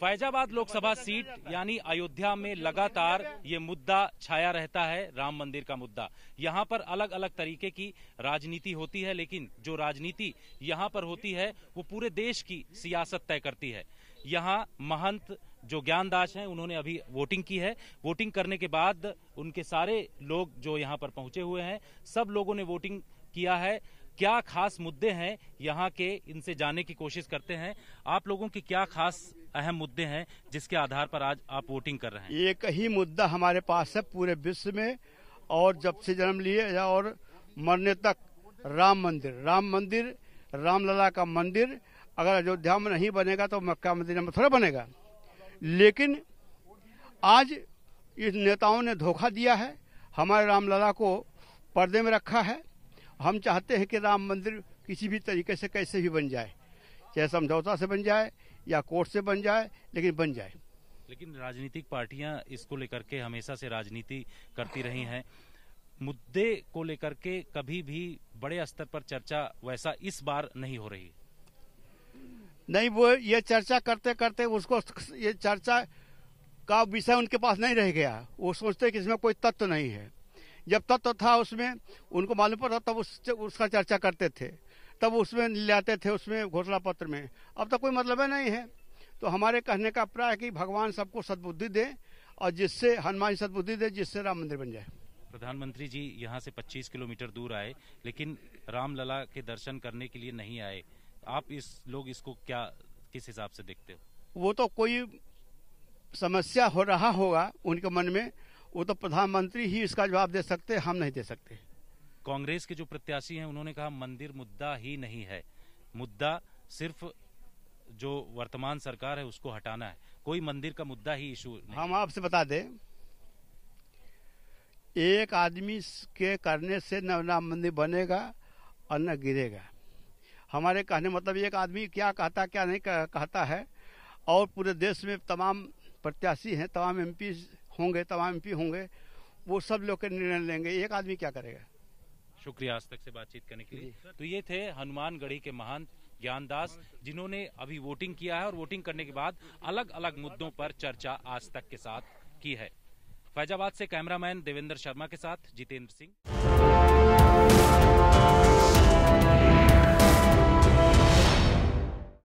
Faizabad Lok Sabha seat यानी अयोध्या में लगातार ये मुद्दा छाया रहता है राम मंदिर का मुद्दा यहाँ पर अलग अलग तरीके की राजनीति होती है लेकिन जो राजनीति यहाँ पर होती है वो पूरे देश की सियासत तय करती है यहाँ महंत जो ज्ञानदास हैं उन्होंने अभी वोटिंग की है वोटिंग करने के बाद उनके सारे लोग जो यहाँ पर पहुंचे हुए हैं सब लोगों ने वोटिंग किया है क्या खास मुद्दे हैं यहाँ के इनसे जानने की कोशिश करते हैं आप लोगों की क्या खास अहम मुद्दे हैं जिसके आधार पर आज आप वोटिंग कर रहे हैं एक ही मुद्दा हमारे पास है पूरे विश्व में और जब से जन्म लिए और मरने तक राम मंदिर राम मंदिर रामलला का मंदिर अगर अयोध्या में नहीं बनेगा तो मक्का मंदिर में थोड़ा बनेगा लेकिन आज इस नेताओं ने धोखा दिया है हमारे रामलला को पर्दे में रखा है हम चाहते हैं कि राम मंदिर किसी भी तरीके से कैसे भी बन जाए चाहे समझौता से बन जाए या कोर्ट से बन जाए लेकिन बन जाए लेकिन राजनीतिक पार्टियां इसको लेकर के हमेशा से राजनीति करती रही हैं मुद्दे को लेकर के कभी भी बड़े स्तर पर चर्चा वैसा इस बार नहीं हो रही नहीं वो ये चर्चा करते करते उसको ये चर्चा का विषय उनके पास नहीं रह गया वो सोचते कि इसमें कोई तत्व नहीं है जब तत्व था उसमें उनको मालूम पड़ता तब उस, उसका चर्चा करते थे तब उसमें आते थे उसमें घोषणा पत्र में अब तो कोई मतलब है नहीं है तो हमारे कहने का प्राय है कि भगवान सबको सद्बुद्धि दे और जिससे हनुमान सद्बुद्धि दे जिससे राम मंदिर बन जाए प्रधानमंत्री जी यहाँ से 25 किलोमीटर दूर आए लेकिन रामलला के दर्शन करने के लिए नहीं आए आप इस लोग इसको क्या किस हिसाब से देखते हो वो तो कोई समस्या हो रहा होगा उनके मन में वो तो प्रधानमंत्री ही इसका जवाब दे सकते हम नहीं दे सकते कांग्रेस के जो प्रत्याशी हैं उन्होंने कहा मंदिर मुद्दा ही नहीं है मुद्दा सिर्फ जो वर्तमान सरकार है उसको हटाना है कोई मंदिर का मुद्दा ही इशू हम आपसे बता दें एक आदमी के करने से न राम मंदिर बनेगा और न गिरेगा हमारे कहने मतलब एक आदमी क्या कहता क्या नहीं कहता है और पूरे देश में तमाम प्रत्याशी हैं तमाम एमपी होंगे तमाम एमपी होंगे वो सब लोग के निर्णय लेंगे एक आदमी क्या करेगा शुक्रिया आज तक से बातचीत करने के लिए तो ये थे हनुमानगढ़ी के महान ज्ञानदास जिन्होंने अभी वोटिंग किया है और वोटिंग करने के बाद अलग अलग मुद्दों पर चर्चा आज तक के साथ की है फैजाबाद से कैमरामैन देवेंद्र शर्मा के साथ जितेंद्र सिंह